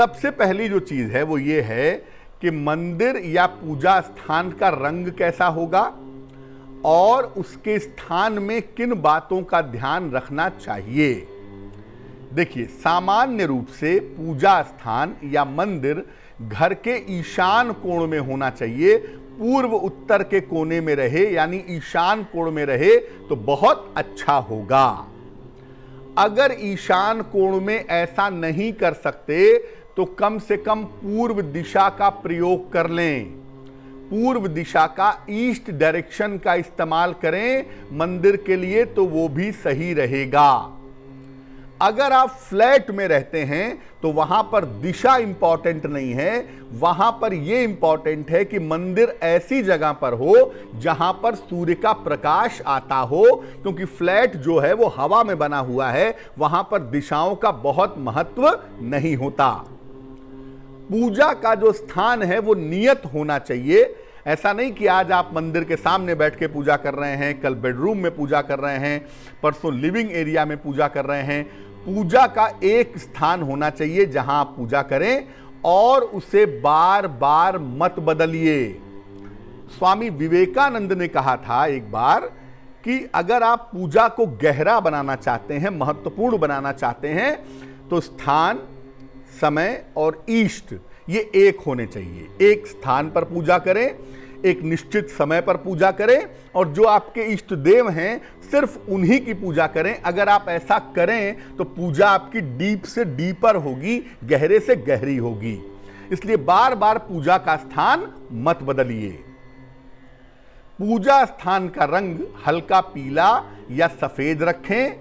सबसे पहली जो चीज़ है वो ये है कि मंदिर या पूजा स्थान का रंग कैसा होगा और उसके स्थान में किन बातों का ध्यान रखना चाहिए देखिए सामान्य रूप से पूजा स्थान या मंदिर घर के ईशान कोण में होना चाहिए पूर्व उत्तर के कोने में रहे यानी ईशान कोण में रहे तो बहुत अच्छा होगा अगर ईशान कोण में ऐसा नहीं कर सकते तो कम से कम पूर्व दिशा का प्रयोग कर लें पूर्व दिशा का ईस्ट डायरेक्शन का इस्तेमाल करें मंदिर के लिए तो वो भी सही रहेगा अगर आप फ्लैट में रहते हैं तो वहां पर दिशा इंपॉर्टेंट नहीं है वहां पर यह इंपॉर्टेंट है कि मंदिर ऐसी जगह पर हो जहां पर सूर्य का प्रकाश आता हो क्योंकि फ्लैट जो है वो हवा में बना हुआ है वहां पर दिशाओं का बहुत महत्व नहीं होता पूजा का जो स्थान है वो नियत होना चाहिए ऐसा नहीं कि आज आप मंदिर के सामने बैठ के पूजा कर रहे हैं कल बेडरूम में पूजा कर रहे हैं परसों लिविंग एरिया में पूजा कर रहे हैं पूजा का एक स्थान होना चाहिए जहां आप पूजा करें और उसे बार बार मत बदलिए स्वामी विवेकानंद ने कहा था एक बार कि अगर आप पूजा को गहरा बनाना चाहते हैं महत्वपूर्ण बनाना चाहते हैं तो स्थान समय और ईष्ट ये एक होने चाहिए एक स्थान पर पूजा करें एक निश्चित समय पर पूजा करें और जो आपके इष्ट देव हैं सिर्फ उन्हीं की पूजा करें अगर आप ऐसा करें तो पूजा आपकी डीप से डीपर होगी गहरे से गहरी होगी इसलिए बार बार पूजा का स्थान मत बदलिए पूजा स्थान का रंग हल्का पीला या सफेद रखें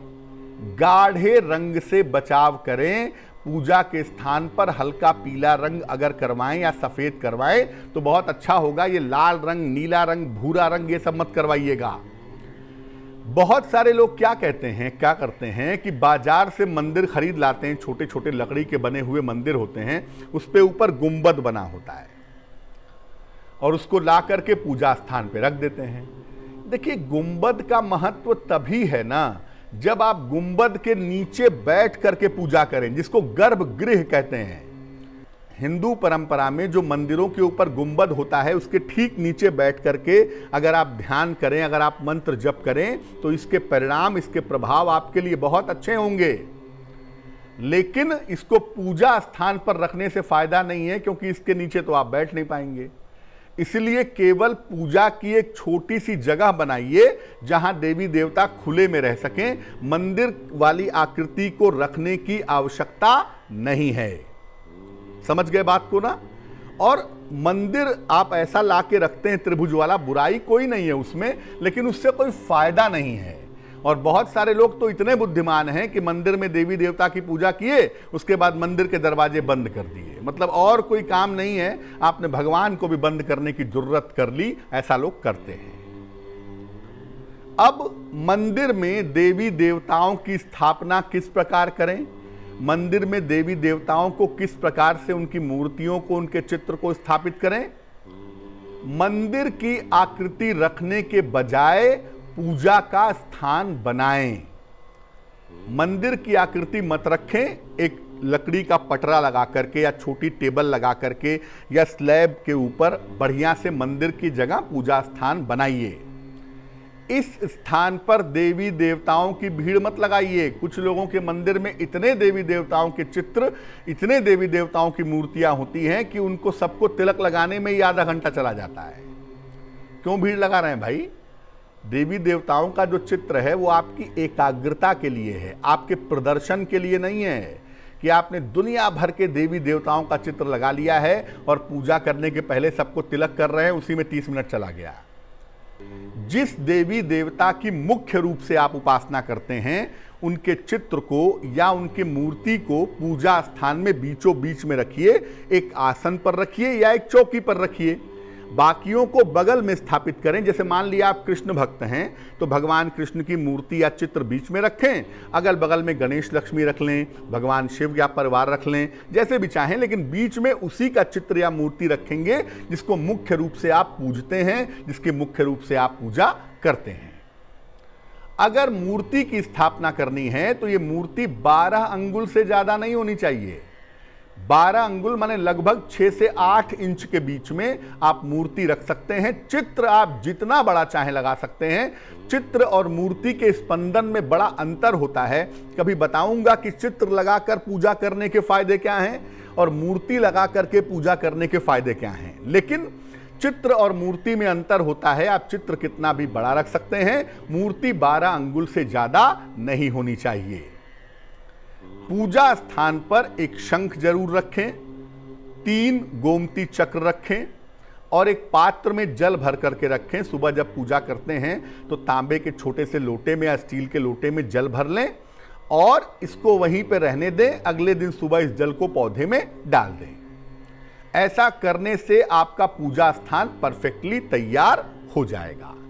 गाढ़े रंग से बचाव करें पूजा के स्थान पर हल्का पीला रंग अगर करवाएं या सफ़ेद करवाएं तो बहुत अच्छा होगा ये लाल रंग नीला रंग भूरा रंग ये सब मत करवाइएगा बहुत सारे लोग क्या कहते हैं क्या करते हैं कि बाजार से मंदिर खरीद लाते हैं छोटे छोटे लकड़ी के बने हुए मंदिर होते हैं उस पर ऊपर गुंबद बना होता है और उसको ला करके पूजा स्थान पर रख देते हैं देखिए गुंबद का महत्व तभी है ना जब आप गुंबद के नीचे बैठ करके पूजा करें जिसको गर्भगृह कहते हैं हिंदू परंपरा में जो मंदिरों के ऊपर गुंबद होता है उसके ठीक नीचे बैठ करके अगर आप ध्यान करें अगर आप मंत्र जप करें तो इसके परिणाम इसके प्रभाव आपके लिए बहुत अच्छे होंगे लेकिन इसको पूजा स्थान पर रखने से फायदा नहीं है क्योंकि इसके नीचे तो आप बैठ नहीं पाएंगे इसलिए केवल पूजा की एक छोटी सी जगह बनाइए जहां देवी देवता खुले में रह सकें मंदिर वाली आकृति को रखने की आवश्यकता नहीं है समझ गए बात को ना और मंदिर आप ऐसा ला के रखते हैं त्रिभुज वाला बुराई कोई नहीं है उसमें लेकिन उससे कोई फायदा नहीं है और बहुत सारे लोग तो इतने बुद्धिमान हैं कि मंदिर में देवी देवता की पूजा किए उसके बाद मंदिर के दरवाजे बंद कर दिए मतलब और कोई काम नहीं है आपने भगवान को भी बंद करने की जरूरत कर ली ऐसा लोग करते हैं अब मंदिर में देवी देवताओं की स्थापना किस प्रकार करें मंदिर में देवी देवताओं को किस प्रकार से उनकी मूर्तियों को उनके चित्र को स्थापित करें मंदिर की आकृति रखने के बजाय पूजा का स्थान बनाएं मंदिर की आकृति मत रखें एक लकड़ी का पटरा लगा करके या छोटी टेबल लगा करके या स्लैब के ऊपर बढ़िया से मंदिर की जगह पूजा स्थान बनाइए इस स्थान पर देवी देवताओं की भीड़ मत लगाइए कुछ लोगों के मंदिर में इतने देवी देवताओं के चित्र इतने देवी देवताओं की मूर्तियां होती हैं कि उनको सबको तिलक लगाने में ही आधा घंटा चला जाता है क्यों भीड़ लगा रहे हैं भाई देवी देवताओं का जो चित्र है वो आपकी एकाग्रता के लिए है आपके प्रदर्शन के लिए नहीं है कि आपने दुनिया भर के देवी देवताओं का चित्र लगा लिया है और पूजा करने के पहले सबको तिलक कर रहे हैं उसी में तीस मिनट चला गया जिस देवी देवता की मुख्य रूप से आप उपासना करते हैं उनके चित्र को या उनके मूर्ति को पूजा स्थान में बीचों बीच में रखिए एक आसन पर रखिए या एक चौकी पर रखिए बाकियों को बगल में स्थापित करें जैसे मान लिया आप कृष्ण भक्त हैं तो भगवान कृष्ण की मूर्ति या चित्र बीच में रखें अगल बगल में गणेश लक्ष्मी रख लें भगवान शिव या परिवार रख लें जैसे भी चाहें लेकिन बीच में उसी का चित्र या मूर्ति रखेंगे जिसको मुख्य रूप से आप पूजते हैं जिसके मुख्य रूप से आप पूजा करते हैं अगर मूर्ति की स्थापना करनी है तो ये मूर्ति 12 अंगुल से ज़्यादा नहीं होनी चाहिए 12 अंगुल माने लगभग 6 से 8 इंच के बीच में आप मूर्ति रख सकते हैं चित्र आप जितना बड़ा चाहे लगा सकते हैं चित्र और मूर्ति के स्पंदन में बड़ा अंतर होता है कभी बताऊंगा कि चित्र लगाकर पूजा करने के फायदे क्या हैं और मूर्ति लगा करके पूजा करने के फायदे क्या हैं लेकिन चित्र और मूर्ति में अंतर होता है आप चित्र कितना भी बड़ा रख सकते हैं मूर्ति 12 अंगुल से ज़्यादा नहीं होनी चाहिए पूजा स्थान पर एक शंख जरूर रखें तीन गोमती चक्र रखें और एक पात्र में जल भर करके रखें सुबह जब पूजा करते हैं तो तांबे के छोटे से लोटे में या स्टील के लोटे में जल भर लें और इसको वहीं पर रहने दें अगले दिन सुबह इस जल को पौधे में डाल दें ऐसा करने से आपका पूजा स्थान परफेक्टली तैयार हो जाएगा